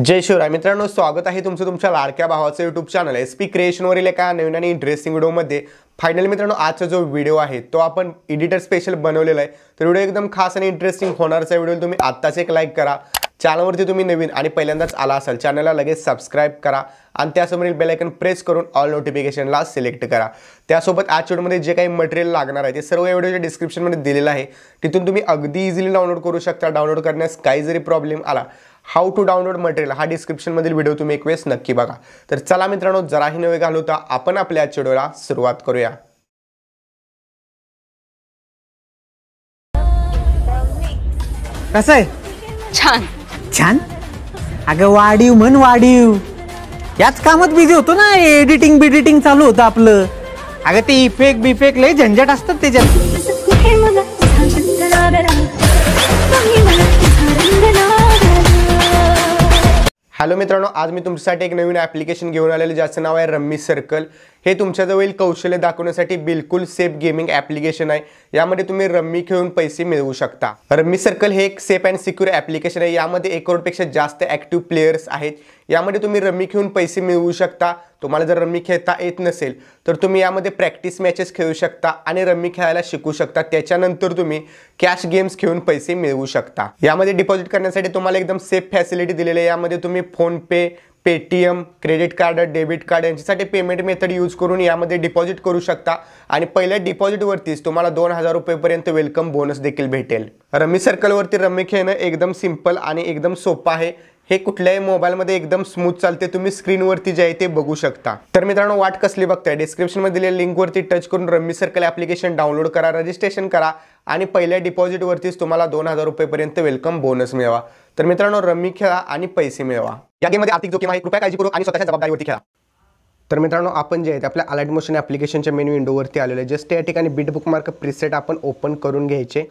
जय शिवराय मित्रांनो स्वागत आहे तुमचं तुमच्या लाडक्या भावाचं यूट्यूब चॅनल एस पी क्रिएशनवरील एका नवीन आणि इंटरेस्टिंग व्हिडिओमध्ये फायनल मित्रांनो आजचा जो व्हिडिओ आहे तो आपण एडिटर स्पेशल बनवलेला आहे तर व्हिडिओ एकदम खास आणि इंटरेस्टिंग होणारचा व्हिडिओ तुम्ही आत्ताच एक लाईक करा चॅनलवरती तुम्ही नवीन आणि पहिल्यांदाच आला असाल चॅनलला लगेच सबस्क्राईब करा आणि त्यासमोरील बेलायकन प्रेस करून ऑल नोटिफिकेशनला सिलेक्ट करा त्यासोबत आज व्हिडिओमध्ये जे काही मटेरियल लागणार आहे ते सर्व या व्हिडिओच्या डिस्क्रिप्शनमध्ये दिलेलं आहे तिथून तुम्ही अगदी इझिली डाउनलोड करू शकता डाउनलोड करण्यास काही जरी प्रॉब्लेम आला हाऊ टू डाउनलोड मटेरियल हा मधील व्हिडिओ तुम्ही एक वेळेस नक्की बघा तर चला मित्रांनो जराही नवे तर आपण आपल्या आजच्या सुरुवात करूया कसं आहे छान छान अगं वाढीव म्हण वाढीव याच कामात बिझी होतो ना एडिटिंग बिडिटिंग चालू होतं आपलं अगं ते इफेक्ट बिफेक्ट लय झंझट असतात त्याच्यात हॅलो मित्रांनो आज मी तुमच्यासाठी एक नवीन ॲप्लिकेशन घेऊन आलेलं ज्याचं नाव आहे रम्मी सर्कल हे तुमच्याजवळील कौशल्य दाखवण्यासाठी बिलकुल सेफ गेमिंग ॲप्लिकेशन आहे यामध्ये तुम्ही रम्मी खेळून पैसे मिळवू शकता रम्मी सर्कल हे एक सेफ अँड सिक्युअर ॲप्लिकेशन आहे यामध्ये एक करोडपेक्षा जास्त ॲक्टिव्ह प्लेयर्स आहेत यामध्ये तुम्ही रमी खेळून पैसे मिळवू शकता तुम्हाला जर रम्मी खेळता येत नसेल तर तुम्ही यामध्ये प्रॅक्टिस मॅचेस खेळू शकता आणि रमी खेळायला शिकू शकता त्याच्यानंतर तुम्ही कॅश गेम्स खेळून पैसे मिळवू शकता यामध्ये डिपॉझिट करण्यासाठी तुम्हाला एकदम सेफ फॅसिलिटी दिलेली आहे यामध्ये तुम्ही PhonePe Paytm credit card debit card यांच्यासाठी पेमेंट मेथड यूज करून यामध्ये डिपॉझिट करू शकता आणि पहिल्या डिपॉझिटवरतीच तुम्हाला दोन हजार रुपयेपर्यंत वेलकम बोनस देखील भेटेल रमी सर्कलवरती रमी खेळणं एकदम सिंपल आणि एकदम सोपं आहे हे कुठल्याही मोबाईलमध्ये एकदम स्मूथ चालते तुम्ही स्क्रीनवरती जे आहे ते बघू शकता तर मित्रांनो वाट कसली बघताय डिस्क्रिप्शनमध्ये दिलेल्या लिंकवरती टच करून रम्मी सर्कल ॲप्लिकेशन डाउनलोड करा रजिस्ट्रेशन करा आणि पहिल्या डिपॉझिटवरतीच तुम्हाला दोन हजार रुपयेपर्यंत वेलकम बोनस मिळवा तर मित्रांनो रम्मी खेळा आणि पैसे मिळवा या गेममध्ये आर्थिक जोखीम आहे कृपया काळजी करू आणि स्वतःच्या जबाबदारीवरती खेळा तर मित्रांनो आपण जे आहे आपल्या अलाइट मोशन ॲप्लिकेशनच्या मेन विंडोवरती आलेले आहे जस्ट या ठिकाणी बीट बुकमार्क प्रिसेट आपण ओपन करून घ्यायचे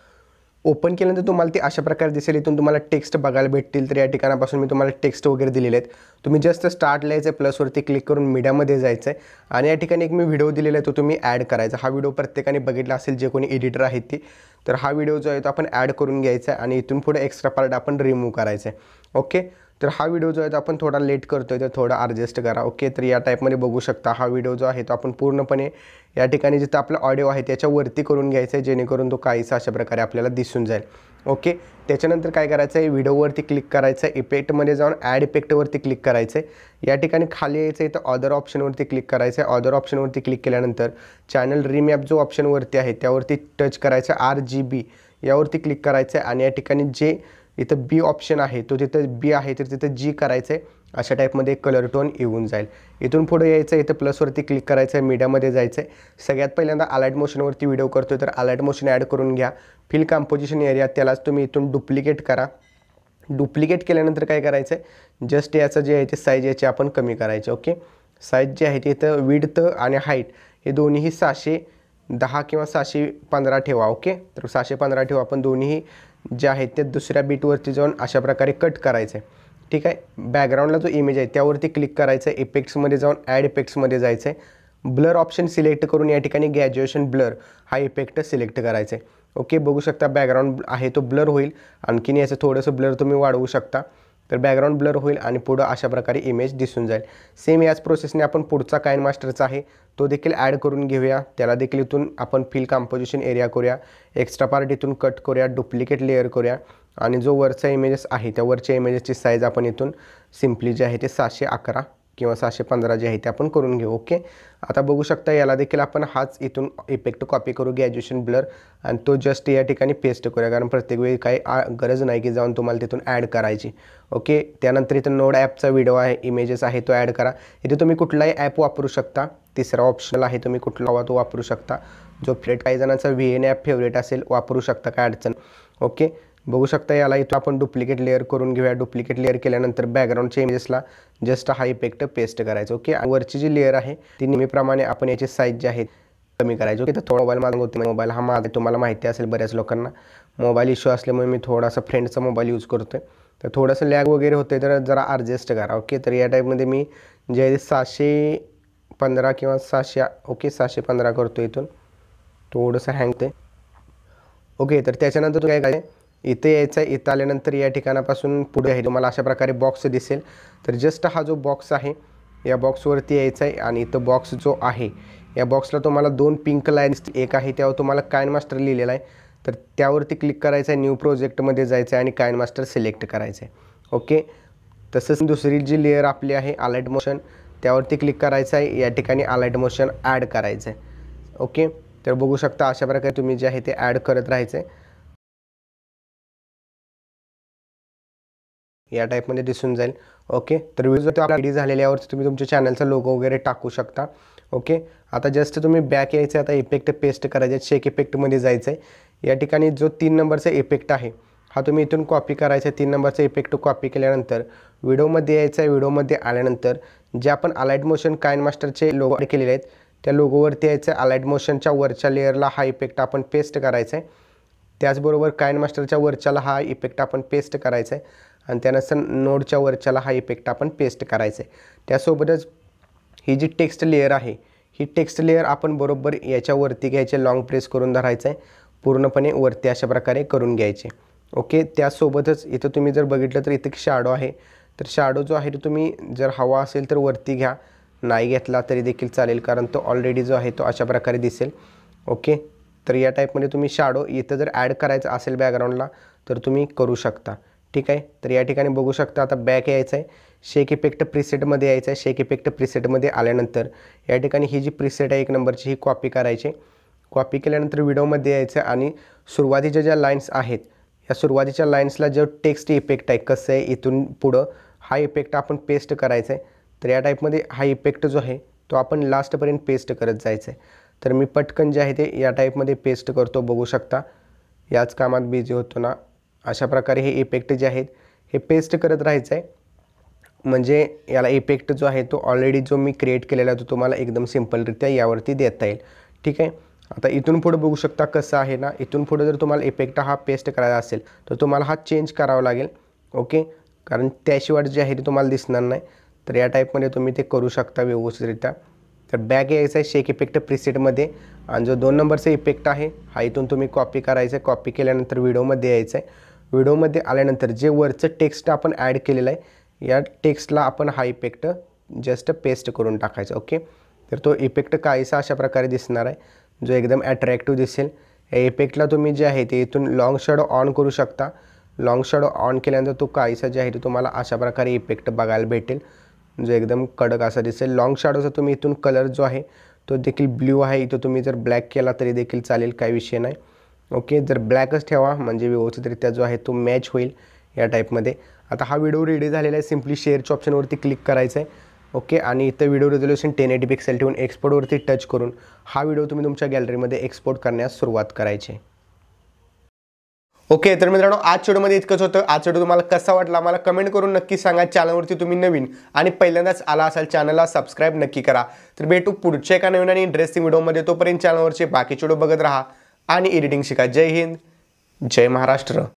ओपन केल्यानंतर तुम्हाला ते अशा प्रकारे दिसेल इथून तुम्हाला टेक्स्ट बघायला भेटतील तर या ठिकाणापासून मी तुम्हाला टेक्स्ट वगैरे दिलेले आहेत तुम्ही जस्ट स्टार्ट लिहायचं आहे प्लसवरती क्लिक करून मीडियामध्ये जायचं आहे आणि या ठिकाणी एक मी व्हिडिओ दिलेला आहे तो तुम्ही ॲड करायचा हा व्हिडिओ प्रत्येकाने बघितला असेल जे कोणी एडिटर आहेत ती तर हा व्हिडिओ जो आहे तो आपण ॲड करून घ्यायचा आहे आणि इथून पुढे एक्स्ट्रा पार्ट आपण रिमूव्ह करायचा आहे ओके तर हा व्हिडिओ जो आहे तो आपण थोडा लेट करतो आहे तर थोडा ॲडजस्ट करा ओके तर या टाईपमध्ये बघू शकता हा व्हिडिओ जो आहे तो आपण पूर्णपणे या ठिकाणी जिथं आपला ऑडिओ आहे त्याच्यावरती करून घ्यायचं आहे जेणेकरून तो काहीसा अशा प्रकारे आपल्याला दिसून जाईल ओके त्याच्यानंतर काय करायचं आहे व्हिडिओवरती क्लिक करायचं आहे इफेक्टमध्ये जाऊन ॲड इफेक्टवरती क्लिक करायचं आहे या ठिकाणी खाली यायचं आहे तर ऑदर ऑप्शनवरती क्लिक करायचं आहे ऑदर ऑप्शनवरती क्लिक केल्यानंतर चॅनल रिमॅप जो ऑप्शनवरती आहे त्यावरती टच करायचं आर जी बी यावरती क्लिक करायचं आहे आणि या ठिकाणी जे इथं बी ऑप्शन आहे तो तिथं बी आहे तर तिथं जी करायचं आहे अशा टाईपमध्ये एक कलर टोन येऊन जाईल इथून पुढे यायचं आहे इथं प्लसवरती क्लिक करायचं आहे मीडियामध्ये जायचं आहे सगळ्यात पहिल्यांदा अलाईट मोशनवरती व्हिडिओ करतो तर अलाईट मोशन ॲड करून घ्या फिल कॉम्पोजिशन एरिया त्यालाच तुम्ही इथून डुप्लिकेट करा डुप्लिकेट केल्यानंतर काय करायचं आहे जस्ट याचं जे आहे ते साईज याची आपण कमी करायचे ओके साईज जे आहे ते इथं विडथ आणि हाईट हे दोन्हीही सहाशे दहा किंवा सहाशे पंधरा ठेवा ओके तर सहाशे पंधरा ठेवा आपण दोन्हीही जे आहेत ते दुसऱ्या बीटवरती जाऊन अशा प्रकारे कट करायचं आहे ठीक आहे बॅकग्राऊंडला जो इमेज आहे त्यावरती क्लिक करायचं आहे इफेक्ट्समध्ये जाऊन ॲड इफेक्ट्समध्ये जायचं आहे ब्लर ऑप्शन सिलेक्ट करून या ठिकाणी ग्रॅज्युएशन ब्लर हा इफेक्ट सिलेक्ट करायचं आहे ओके बघू शकता बॅकग्राऊंड आहे तो ब्लर होईल आणखीन याचं थोडंसं ब्लर तुम्ही वाढवू शकता तर बॅकग्राऊंड ब्लर होईल आणि पुढं अशा प्रकारे इमेज दिसून जाईल सेम याच प्रोसेसने आपण पुढचा कायन मास्टरचा आहे तो देखील ॲड करून घेऊया त्याला देखील इथून आपण फिल कॉम्पोजिशन एरिया करूया एक्स्ट्रा पार्ट इथून कट करूया डुप्लिकेट लेअर करूया आणि जो वरचा इमेजेस आहे त्या वरच्या इमेजेसची साईज आपण इथून सिम्पली जे आहे ते सहाशे अकरा किंवा सहाशे पंधरा जे आहे ते आपण करून घेऊ ओके आता बघू शकता याला देखील आपण हाच इथून इफेक्ट कॉपी करू ग्रॅज्युएशन ब्लर आणि तो जस्ट या ठिकाणी पेस्ट करूया कारण प्रत्येक वेळी काही गरज नाही की जाऊन तुम्हाला तिथून ॲड करायची ओके त्यानंतर इथं नोड ॲपचा व्हिडिओ आहे इमेजेस आहे तो ॲड करा इथे तुम्ही कुठलाही ॲप वापरू शकता तिसरा ऑप्शनल आहे तुम्ही कुठला हवा तो वापरू शकता जो फेवरेट काही जणांचा व्ही एन ॲप फेवरेट असेल वापरू शकता काय अडचण ओके बघू शकता याला इथं आपण डुप्लिकेट लेअर करून घेऊया डुप्लिकेट लेअर केल्यानंतर बॅकग्राऊंडच्या चेंजेसला जस्ट हा इफेक्ट पेस्ट करायचं ओके वरची जी लेअर आहे ती नेहमीप्रमाणे आपण याची साईज जी आहे कमी करायचो ओके तर थोडा मोबाईल मागवतो होती मोबाईल हा माझा तुम्हाला माहिती असेल बऱ्याच लोकांना मोबाईल इश्यू असल्यामुळे मी थोडासा फ्रेंडचा मोबाईल यूज करतोय तर थोडंसं लॅग वगैरे होते तर जरा ॲडजस्ट करा ओके तर या टाईपमध्ये मी जे सहाशे पंधरा किंवा सहाशे ओके सहाशे पंधरा करतो इथून थोडंसं हँग ते ओके तर त्याच्यानंतर काय काय इथे यायचं आहे इथं आल्यानंतर या ठिकाणापासून पुढे आहे तुम्हाला अशा प्रकारे बॉक्स दिसेल तर जस्ट हा जो बॉक्स आहे या बॉक्सवरती यायचं आहे आणि इथं बॉक्स जो आहे या बॉक्सला तुम्हाला दोन पिंक लाईन्स एक आहे त्यावर तुम्हाला कायन मास्टर लिहिलेला आहे तर त्यावरती क्लिक करायचं आहे न्यू प्रोजेक्टमध्ये जायचं आहे आणि कायन मास्टर सिलेक्ट करायचं आहे ओके तसंच दुसरी जी लेअर आपली आहे अलाईट मोशन त्यावरती क्लिक करायचं आहे या ठिकाणी अलाईट मोशन ॲड करायचं आहे ओके तर बघू शकता अशा प्रकारे तुम्ही जे आहे ते ॲड करत राहायचं आहे या टाईपमध्ये दिसून जाईल ओके तर व्हिडिओ तो आपला झालेल्यावर तुम्ही तुमच्या चॅनलचा लोगो वगैरे टाकू शकता ओके आता जस्ट तुम्ही बॅक यायचं आता इफेक्ट पेस्ट करायचे शेक इफेक्टमध्ये जायचं आहे या ठिकाणी जो तीन नंबरचा इफेक्ट आहे हा तुम्ही इथून कॉपी करायचा तीन नंबरचा इफेक्ट कॉपी केल्यानंतर व्हिडिओमध्ये यायचा आहे व्हिडिओमध्ये आल्यानंतर जे आपण अलाईट मोशन कायन मास्टरचे लोगो केलेले आहेत त्या लोगोवरती यायचं आहे अलाइट मोशनच्या वरच्या लेअरला हा इफेक्ट आपण पेस्ट करायचा आहे त्याचबरोबर कायन मास्टरच्या वरच्याला हा इफेक्ट आपण पेस्ट करायचा आहे आणि त्यानंतर नोडच्या वरच्याला हा इफेक्ट आपण पेस्ट करायचा आहे त्यासोबतच ही जी टेक्स्ट लेअर आहे ही टेक्स्ट लेअर आपण बरोबर याच्यावरती घ्यायचे लाँग प्रेस करून धरायचं आहे पूर्णपणे वरती अशा प्रकारे करून घ्यायचे ओके त्यासोबतच इथं तुम्ही जर बघितलं तर इथे शाडो आहे तर शाडो जो आहे तो तुम्ही जर हवा असेल तर वरती घ्या नाही घेतला तरी देखील चालेल कारण तो ऑलरेडी जो आहे तो अशा प्रकारे दिसेल ओके तर या टाईपमध्ये तुम्ही शाडो इथं जर ॲड करायचा असेल बॅकग्राऊंडला तर तुम्ही करू शकता ठीक आहे तर या ठिकाणी बघू शकता आता बॅक यायचं आहे शेक इफेक्ट प्रिसेटमध्ये यायचं आहे शेक इफेक्ट प्रिसेटमध्ये आल्यानंतर या ठिकाणी ही जी प्रिसेट आहे एक नंबरची ही कॉपी करायची कॉपी केल्यानंतर व्हिडिओमध्ये यायचं आणि सुरुवातीच्या ज्या लाईन्स आहेत या सुरुवातीच्या लाईन्सला जो टेक्स्ट इफेक्ट आहे कसं आहे इथून पुढं हा इफेक्ट आपण पेस्ट करायचा आहे तर या टाईपमध्ये हा इफेक्ट जो आहे तो आपण लास्टपर्यंत पेस्ट करत जायचं आहे तर मी पटकन जे आहे ते या टाईपमध्ये पेस्ट करतो बघू शकता याच कामात बिझी होतो ना अशा प्रकारे हे इफेक्ट जे आहेत हे पेस्ट करत राहायचं आहे म्हणजे याला इफेक्ट जो आहे तो ऑलरेडी जो मी क्रिएट केलेला आहे तो तुम्हाला एकदम सिम्पलरित्या यावरती देता येईल ठीक आहे आता इथून पुढे बघू शकता कसं आहे ना इथून पुढे जर तुम्हाला इफेक्ट हा पेस्ट करायचा असेल तर तुम्हाला हा चेंज करावा लागेल ओके कारण त्याशिवाय जे आहे ते तुम्हाला दिसणार नाही तर या टाईपमध्ये तुम्ही ते करू शकता व्यवस्थितरित्या तर बॅग यायचं आहे शेक इफेक्ट प्रिसेटमध्ये आणि जो दोन नंबरचा इफेक्ट आहे हा इथून तुम्ही कॉपी करायचा आहे कॉपी केल्यानंतर व्हिडिओमध्ये यायचं आहे व्हिडिओमध्ये आल्यानंतर जे वरचं टेक्स्ट आपण ॲड केलेलं आहे या टेक्स्टला आपण हा इफेक्ट जस्ट पेस्ट करून टाकायचा ओके तर तो इफेक्ट काहीसा अशा प्रकारे दिसणार आहे जो एकदम ॲट्रॅक्टिव्ह दिसेल या इफेक्टला तुम्ही जे आहे ते इथून लाँग शॅडो ऑन करू शकता लाँग शॅडो ऑन केल्यानंतर तो काहीसा जे आहे तो तुम्हाला अशा प्रकारे इफेक्ट बघायला भेटेल जो एकदम कडक असा दिसेल लाँग शॅडोचा तुम्ही इथून कलर जो आहे तो देखील ब्ल्यू आहे इथं तुम्ही जर ब्लॅक केला तरी देखील चालेल काही विषय नाही ओके जर ब्लॅकच ठेवा म्हणजे व्यवस्थितरित्या जो आहे तो मॅच होईल या टाईपमध्ये आता हा व्हिडिओ रेडी झालेला आहे सिम्पली शेअरच्या ऑप्शनवरती क्लिक करायचं आहे ओके आणि इथं video resolution ten eighty pixel ठेवून एक्सपोर्टवरती टच करून हा व्हिडिओ तुम्ही तुमच्या गॅलरीमध्ये एक्सपोर्ट करण्यास सुरुवात करायची ओके तर मित्रांनो आज व्हिडिओमध्ये इतकंच होतं आज व्हिडिओ तुम्हाला कसा वाटला मला कमेंट करून नक्की सांगा चॅनलवरती तुम्ही नवीन आणि पहिल्यांदाच आला असाल चॅनलला सबस्क्राईब नक्की करा तर भेटू पुढच्या एका नवीन आणि इंटरेस्टिंग व्हिडिओमध्ये तोपर्यंत चॅनलवरचे बाकी व्हिडिओ बघत राहा आणि एडिटिंग शिका जय हिंद जय महाराष्ट्र